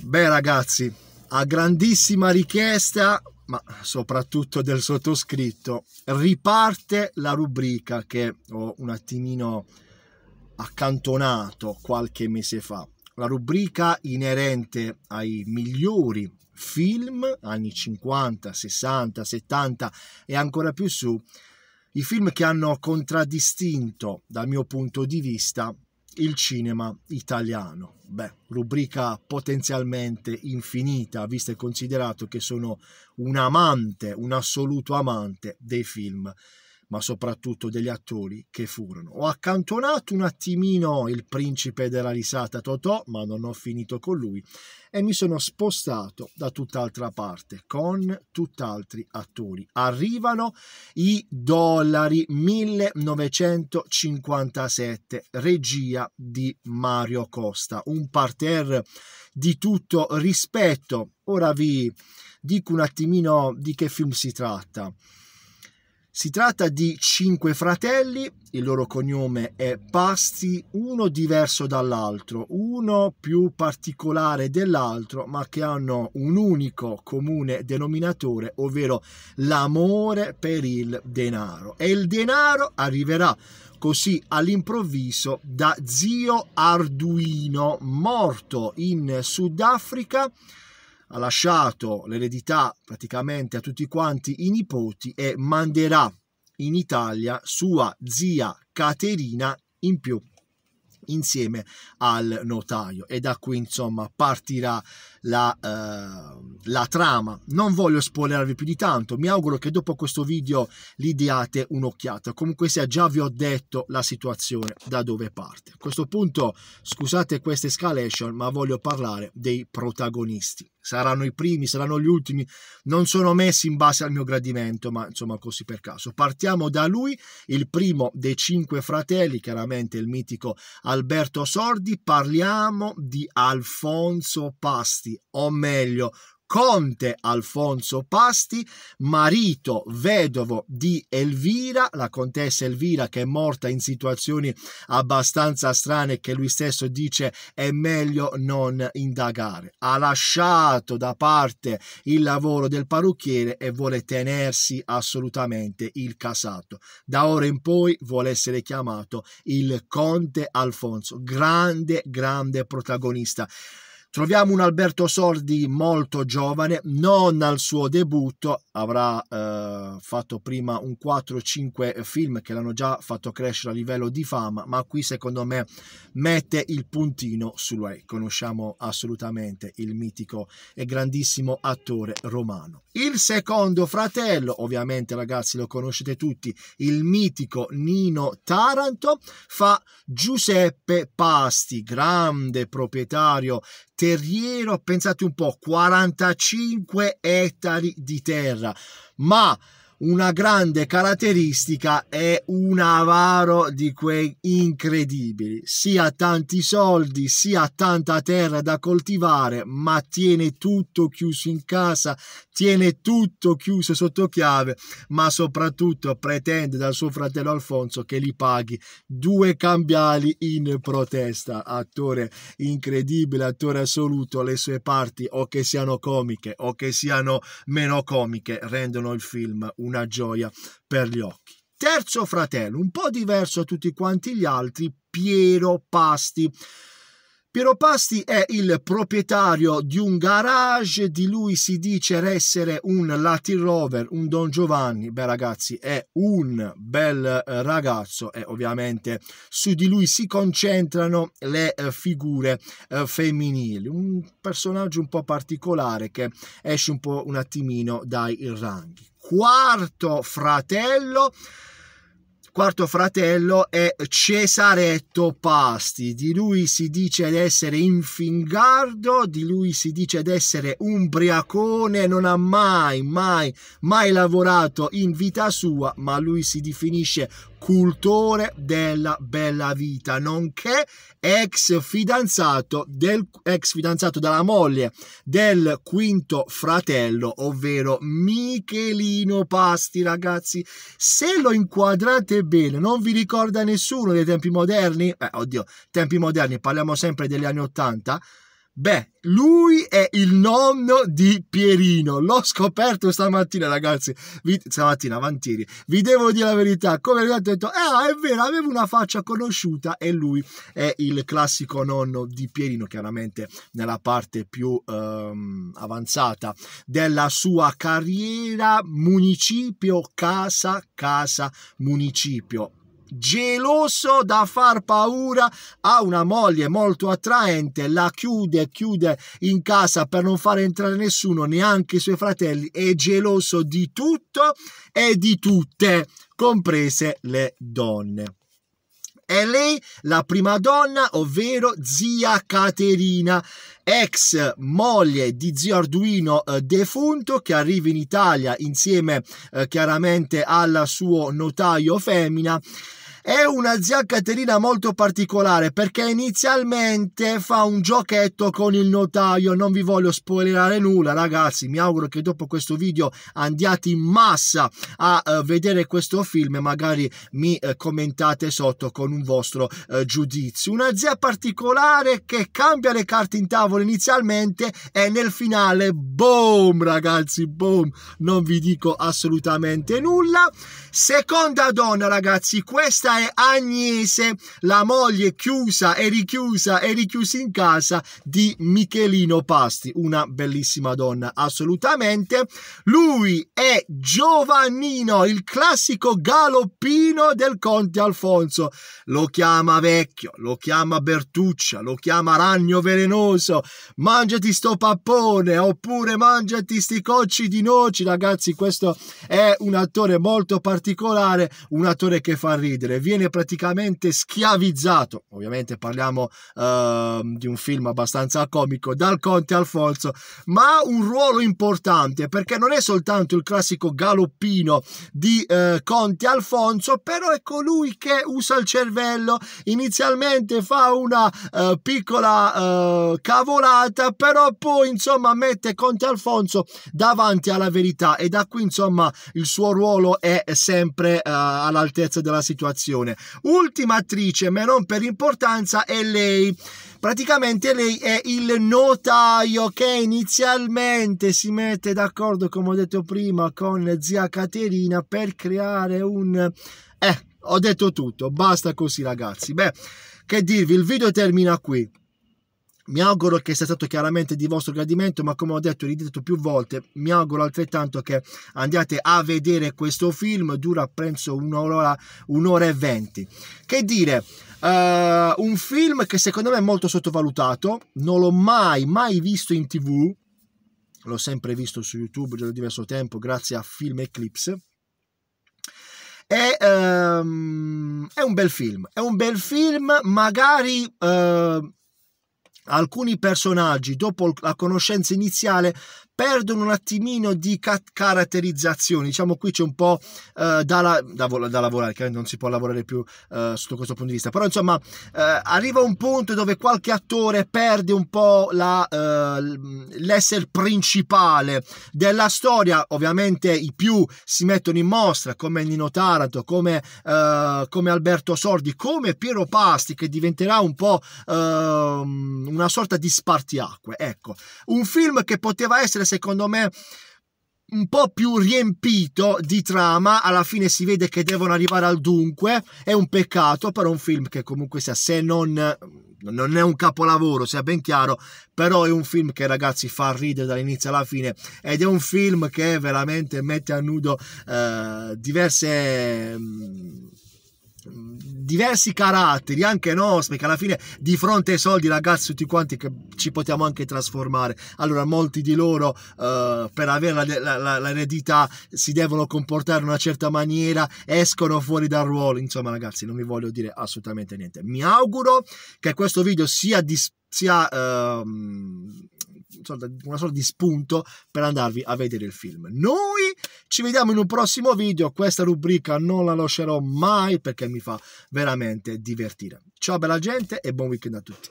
Beh ragazzi, a grandissima richiesta, ma soprattutto del sottoscritto, riparte la rubrica che ho un attimino accantonato qualche mese fa. La rubrica inerente ai migliori film anni 50, 60, 70 e ancora più su, i film che hanno contraddistinto, dal mio punto di vista, il cinema italiano. Beh, rubrica potenzialmente infinita, visto e considerato che sono un amante, un assoluto amante dei film ma soprattutto degli attori che furono. Ho accantonato un attimino il principe della risata Totò, ma non ho finito con lui, e mi sono spostato da tutt'altra parte, con tutt'altri attori. Arrivano i dollari 1957, regia di Mario Costa, un parterre di tutto rispetto. Ora vi dico un attimino di che film si tratta. Si tratta di cinque fratelli, il loro cognome è Pasti, uno diverso dall'altro, uno più particolare dell'altro, ma che hanno un unico comune denominatore, ovvero l'amore per il denaro. E il denaro arriverà così all'improvviso da zio Arduino, morto in Sudafrica ha lasciato l'eredità praticamente a tutti quanti i nipoti e manderà in Italia sua zia Caterina in più insieme al notaio e da qui insomma partirà la, eh, la, trama non voglio spoilerarvi più di tanto mi auguro che dopo questo video li diate un'occhiata comunque sia già vi ho detto la situazione da dove parte a questo punto scusate questa escalation ma voglio parlare dei protagonisti saranno i primi, saranno gli ultimi, non sono messi in base al mio gradimento, ma insomma così per caso. Partiamo da lui, il primo dei cinque fratelli, chiaramente il mitico Alberto Sordi, parliamo di Alfonso Pasti, o meglio, conte Alfonso Pasti, marito vedovo di Elvira, la contessa Elvira che è morta in situazioni abbastanza strane che lui stesso dice è meglio non indagare. Ha lasciato da parte il lavoro del parrucchiere e vuole tenersi assolutamente il casato. Da ora in poi vuole essere chiamato il conte Alfonso, grande, grande protagonista. Troviamo un Alberto Sordi molto giovane, non al suo debutto, avrà eh, fatto prima un 4-5 film che l'hanno già fatto crescere a livello di fama, ma qui secondo me mette il puntino su lui. Conosciamo assolutamente il mitico e grandissimo attore romano. Il secondo fratello, ovviamente ragazzi lo conoscete tutti, il mitico Nino Taranto, fa Giuseppe Pasti, grande proprietario terriero, pensate un po', 45 ettari di terra. Ma una grande caratteristica è un avaro di quei incredibili. Sia tanti soldi, sia tanta terra da coltivare, ma tiene tutto chiuso in casa, tiene tutto chiuso sotto chiave, ma soprattutto pretende dal suo fratello Alfonso che gli paghi due cambiali in protesta. Attore incredibile, attore assoluto, le sue parti o che siano comiche o che siano meno comiche rendono il film un una gioia per gli occhi. Terzo fratello, un po' diverso a tutti quanti gli altri, Piero Pasti. Piero Pasti è il proprietario di un garage, di lui si dice essere un Latin Rover, un Don Giovanni, beh ragazzi è un bel eh, ragazzo e ovviamente su di lui si concentrano le eh, figure eh, femminili, un personaggio un po' particolare che esce un po' un attimino dai ranghi. Quarto fratello quarto fratello è Cesaretto Pasti, di lui si dice di essere infingardo, di lui si dice di essere un non ha mai, mai, mai lavorato in vita sua, ma lui si definisce cultore della bella vita, nonché ex fidanzato, del, ex fidanzato dalla moglie del quinto fratello, ovvero Michelino Pasti, ragazzi. Se lo inquadrate bene, non vi ricorda nessuno dei tempi moderni? Eh, oddio, tempi moderni, parliamo sempre degli anni Ottanta. Beh, lui è il nonno di Pierino. L'ho scoperto stamattina, ragazzi. Vi, stamattina, avanti. Vi devo dire la verità. Come vi ho detto, eh, è vero, avevo una faccia conosciuta e lui è il classico nonno di Pierino, chiaramente nella parte più ehm, avanzata della sua carriera. Municipio, casa, casa, municipio geloso da far paura, ha una moglie molto attraente, la chiude, chiude in casa per non fare entrare nessuno, neanche i suoi fratelli, è geloso di tutto e di tutte, comprese le donne. È lei la prima donna, ovvero zia Caterina, ex moglie di zio Arduino eh, defunto che arriva in Italia insieme eh, chiaramente al suo notaio femmina è una zia Caterina molto particolare perché inizialmente fa un giochetto con il notaio. Non vi voglio spoilerare nulla, ragazzi. Mi auguro che dopo questo video andiate in massa a uh, vedere questo film e magari mi uh, commentate sotto con un vostro uh, giudizio. Una zia particolare che cambia le carte in tavola inizialmente e nel finale, boom, ragazzi, boom. Non vi dico assolutamente nulla. Seconda donna, ragazzi, questa è è Agnese, la moglie chiusa e richiusa e richiusa in casa di Michelino Pasti, una bellissima donna assolutamente. Lui è Giovannino, il classico galoppino del conte Alfonso. Lo chiama vecchio, lo chiama Bertuccia, lo chiama ragno velenoso, mangiati sto pappone oppure mangiati sti cocci di noci, ragazzi, questo è un attore molto particolare, un attore che fa ridere viene praticamente schiavizzato, ovviamente parliamo eh, di un film abbastanza comico, dal conte Alfonso, ma ha un ruolo importante perché non è soltanto il classico galoppino di eh, conte Alfonso, però è colui che usa il cervello, inizialmente fa una eh, piccola eh, cavolata, però poi insomma mette conte Alfonso davanti alla verità e da qui insomma il suo ruolo è sempre eh, all'altezza della situazione recitazione. Ultima attrice, ma non per importanza, è lei. Praticamente lei è il notaio che inizialmente si mette d'accordo, come ho detto prima, con zia Caterina per creare un... Eh, ho detto tutto, basta così ragazzi. Beh, che dirvi, il video termina qui. Mi auguro che sia stato chiaramente di vostro gradimento, ma come ho detto e ridetto più volte, mi auguro altrettanto che andiate a vedere questo film, dura penso un'ora, un'ora e venti. Che dire, uh, un film che secondo me è molto sottovalutato, non l'ho mai, mai visto in tv, l'ho sempre visto su YouTube già da diverso tempo, grazie a Film Eclipse. È, um, ehm, è, un bel film, è un bel film, magari uh, alcuni personaggi, dopo la conoscenza iniziale, perdono un attimino di cat- caratterizzazione. Diciamo qui c'è un po' eh, da, la- da, vol- da, lavorare, che non si può lavorare più eh, sotto questo punto di vista. Però insomma eh, arriva un punto dove qualche attore perde un po' la, eh, l'essere principale della storia. Ovviamente i più si mettono in mostra come Nino Taranto, come, eh, come Alberto Sordi, come Piero Pasti che diventerà un po' ehm, una sorta di spartiacque. Ecco, un film che poteva essere secondo me un po' più riempito di trama, alla fine si vede che devono arrivare al dunque, è un peccato, però un film che comunque sia, se non, non è un capolavoro, sia ben chiaro, però è un film che ragazzi fa ridere dall'inizio alla fine ed è un film che veramente mette a nudo eh, diverse... Mh, mm, diversi caratteri anche nostri che alla fine di fronte ai soldi ragazzi tutti quanti che ci potiamo anche trasformare allora molti di loro eh, per avere l'eredità si devono comportare in una certa maniera escono fuori dal ruolo insomma ragazzi non vi voglio dire assolutamente niente mi auguro che questo video sia, di, sia ehm, una sorta di spunto per andarvi a vedere il film noi ci vediamo in un prossimo video. Questa rubrica non la lascerò mai perché mi fa veramente divertire. Ciao bella gente e buon weekend a tutti.